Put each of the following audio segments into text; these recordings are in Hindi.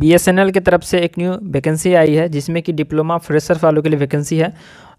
बीएसएनएल की तरफ से एक न्यू वैकेंसी आई है जिसमें कि डिप्लोमा फ्रेशर वालों के लिए वैकेंसी है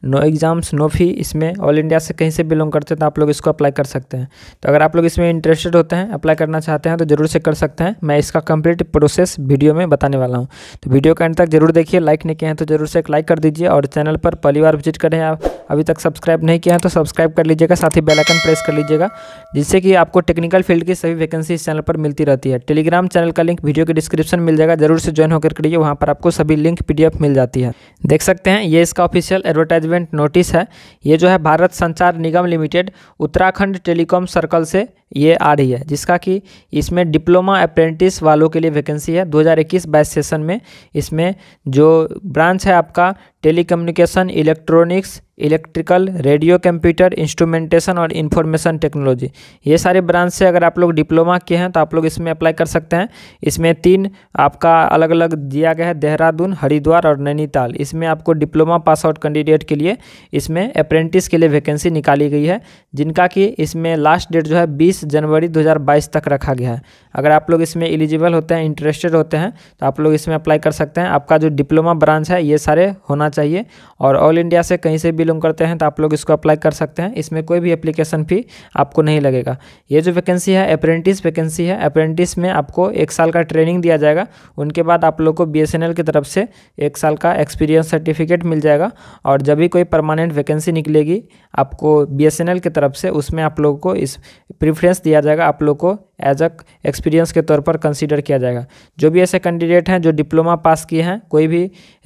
नो एग्ज़ाम्स नो फी इसमें ऑल इंडिया से कहीं से बिलोंग करते हैं तो आप लोग इसको अप्लाई कर सकते हैं तो अगर आप लोग इसमें इंटरेस्टेड होते हैं अप्लाई करना चाहते हैं तो ज़रूर से कर सकते हैं मैं इसका कंप्लीट प्रोसेस वीडियो में बताने वाला हूँ तो वीडियो के अंत तक जरूर देखिए लाइक नहीं किया है तो जरूर से एक लाइक कर दीजिए और चैनल पर पहली बार विजिट करें आप अभी तक सब्सक्राइब नहीं किया है तो सब्सक्राइब कर लीजिएगा साथ ही बेलाइकन प्रेस कर लीजिएगा जिससे कि आपको टेक्निकल फील्ड की सभी वैकेंसी इस चैनल पर मिलती रहती है टेलीग्राम चैनल का लिंक वीडियो के डिस्क्रिप्शन मिल जाएगा जरूर से ज्वाइन होकर करिए वहाँ पर आपको सभी लिंक पी मिल जाती है देख सकते हैं ये इसका ऑफिशियल एडवर्टाइज जजमेंट नोटिस है ये जो है Bharat Sanchar Nigam limited Uttarakhand telecom circle से ये आ रही है जिसका कि इसमें डिप्लोमा अप्रेंटिस वालों के लिए वैकेंसी है 2021 बाईस सेशन में इसमें जो ब्रांच है आपका telecommunication electronics electrical radio computer instrumentation और इन्फॉर्मेशन टेक्नोलॉजी ये सारे ब्रांच से अगर आप लोग डिप्लोमा किए हैं तो आप लोग इसमें अप्लाई कर सकते हैं इसमें तीन आपका अलग अलग दिया गया है देहरादून हरिद्वार और नैनीताल इसमें आपको डिप्लोमा पास आउट कैंडिडेट के लिए इसमें अप्रेंटिस के लिए वैकेंसी निकाली गई है जिनका कि इसमें लास्ट डेट जो है बीस तीस जनवरी 2022 तक रखा गया है अगर आप लोग इसमें एलिजिबल होते हैं इंटरेस्टेड होते हैं तो आप लोग इसमें अप्लाई कर सकते हैं आपका जो डिप्लोमा ब्रांच है ये सारे होना चाहिए और ऑल इंडिया से कहीं से बिलोंग करते हैं तो आप लोग इसको अप्लाई कर सकते हैं इसमें कोई भी अप्लीकेशन फ़ी आपको नहीं लगेगा ये जो वैकेंसी है अप्रेंटिस वैकेंसी है अप्रेंटिस में आपको एक साल का ट्रेनिंग दिया जाएगा उनके बाद आप लोग को बी की तरफ से एक साल का एक्सपीरियंस सर्टिफिकेट मिल जाएगा और जब भी कोई परमानेंट वैकेंसी निकलेगी आपको बी की तरफ से उसमें आप लोगों को इस प्रीफ्रेंस प्रेफरेंस दिया जाएगा आप लोग को एज अ एक्सपीरियंस के तौर पर कंसीडर किया जाएगा जो भी ऐसे कैंडिडेट हैं जो डिप्लोमा पास किए हैं कोई भी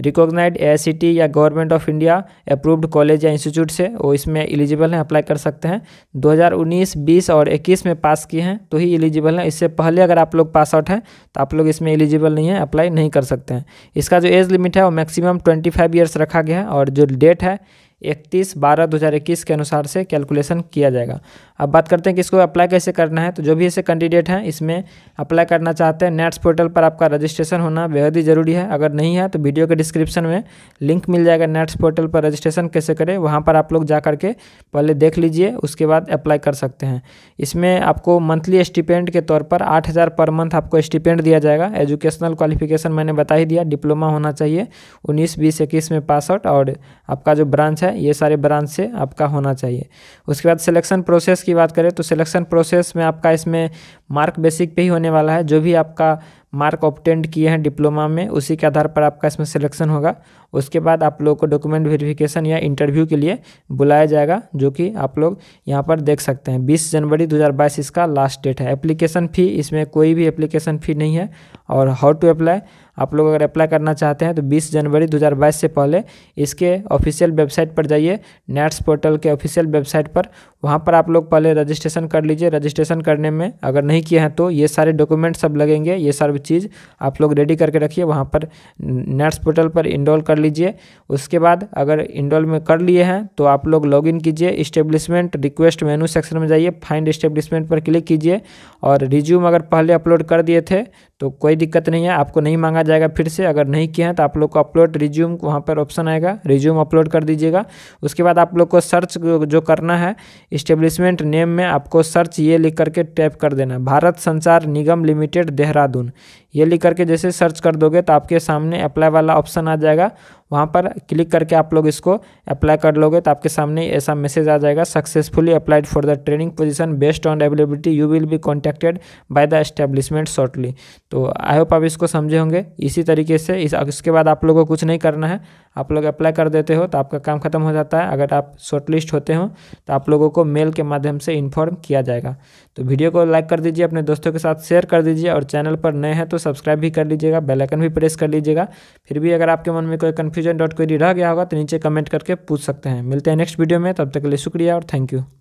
रिकॉग्नाइज्ड ए या government of India approved college या इंस्टीट्यूट से वो इसमें एलिजिबल हैं अप्लाई कर सकते हैं 2019, 20 और 21 में पास किए हैं तो ही एलिजिबल हैं इससे पहले अगर आप लोग पास आउट हैं तो आप लोग इसमें एलिजिबल नहीं है अप्लाई नहीं कर सकते हैं इसका जो एज लिमिट है वो मैक्सिमम ट्वेंटी फाइव ईयर्स रखा गया है और जो डेट है इकतीस बारह दो हज़ार इक्कीस के अनुसार से कैलकुलेशन किया जाएगा अब बात करते हैं कि इसको अप्लाई कैसे करना है तो जो भी ऐसे कैंडिडेट हैं इसमें अप्लाई करना चाहते हैं नेट्स पोर्टल पर आपका रजिस्ट्रेशन होना बेहद ही ज़रूरी है अगर नहीं है तो वीडियो के डिस्क्रिप्शन में लिंक मिल जाएगा नेट्स पोर्टल पर रजिस्ट्रेशन कैसे करें वहाँ पर आप लोग जा करके पहले देख लीजिए उसके बाद अप्लाई कर सकते हैं इसमें आपको मंथली स्टिपेंड के तौर पर आठ हज़ार पर मंथ आपको स्टिपेंड दिया जाएगा एजुकेशनल क्वालिफिकेशन मैंने बता ही दिया डिप्लोमा होना चाहिए उन्नीस बीस इक्कीस में पास आउट और आपका जो ब्रांच है ये सारे ब्रांच से आपका होना चाहिए उसके बाद सिलेक्शन प्रोसेस की की बात करें तो सिलेक्शन प्रोसेस में आपका इसमें मार्क बेसिक पे ही होने वाला है जो भी आपका मार्क ऑप्टेंड किए हैं डिप्लोमा में उसी के आधार पर आपका इसमें सिलेक्शन होगा उसके बाद आप लोगों को डॉक्यूमेंट वेरिफिकेशन या इंटरव्यू के लिए बुलाया जाएगा जो कि आप लोग यहां पर देख सकते हैं 20 जनवरी 2022 इसका लास्ट डेट है एप्लीकेशन फ़ी इसमें कोई भी एप्लीकेशन फ़ी नहीं है और हाउ टू अप्लाई आप लोग अगर अप्लाई करना चाहते हैं तो 20 जनवरी 2022 से पहले इसके ऑफिशियल वेबसाइट पर जाइए नेट्स पोर्टल के ऑफिशियल वेबसाइट पर वहाँ पर आप लोग पहले रजिस्ट्रेशन कर लीजिए रजिस्ट्रेशन करने में अगर नहीं किए हैं तो ये सारे डॉक्यूमेंट सब लगेंगे ये सब चीज़ आप लोग रेडी करके रखिए वहाँ पर नेट्स पोर्टल पर इनरोल कर लीजिए उसके बाद अगर इनरोल में कर लिए हैं तो आप लोग लॉग कीजिए इस्टेब्लिशमेंट रिक्वेस्ट मेनू सेक्शन में जाइए फाइंड इस्टेब्लिशमेंट पर क्लिक कीजिए और रिज्यूम अगर पहले अपलोड कर दिए थे तो कोई दिक्कत नहीं है आपको नहीं मांगा जाएगा फिर से अगर नहीं किया है तो आप लोग को अपलोड रिज्यूम वहाँ पर ऑप्शन आएगा रिज्यूम अपलोड कर दीजिएगा उसके बाद आप लोग को सर्च जो करना है इस्टेब्लिशमेंट नेम में आपको सर्च ये लिख करके टैप कर देना भारत संचार निगम लिमिटेड देहरादून ये लिख करके जैसे सर्च कर दोगे तो आपके सामने अप्लाई वाला ऑप्शन आ जाएगा वहाँ पर क्लिक करके आप लोग इसको अप्लाई कर लोगे तो आपके सामने ऐसा मैसेज आ जाएगा successfully applied for the training position based on availability you will be contacted by the establishment shortly तो आई होप आप इसको समझे होंगे इसी तरीके से इस इसके बाद आप लोगों को कुछ नहीं करना है आप लोग अप्लाई कर देते हो तो आपका काम खत्म हो जाता है अगर आप शॉर्टलिस्ट होते हो तो आप लोगों को मेल के माध्यम से इन्फॉर्म किया जाएगा तो वीडियो को लाइक कर दीजिए अपने दोस्तों के साथ शेयर कर दीजिए और चैनल पर नए हैं तो सब्सक्राइब भी कर लीजिएगा बेलाइकन भी प्रेस कर लीजिएगा फिर भी अगर आपके मन में कोई कन्फ्यूजन डॉट क्वेरी रह गया होगा तो नीचे कमेंट करके पूछ सकते हैं मिलते हैं नेक्स्ट वीडियो में तब तक के लिए शुक्रिया और थैंक यू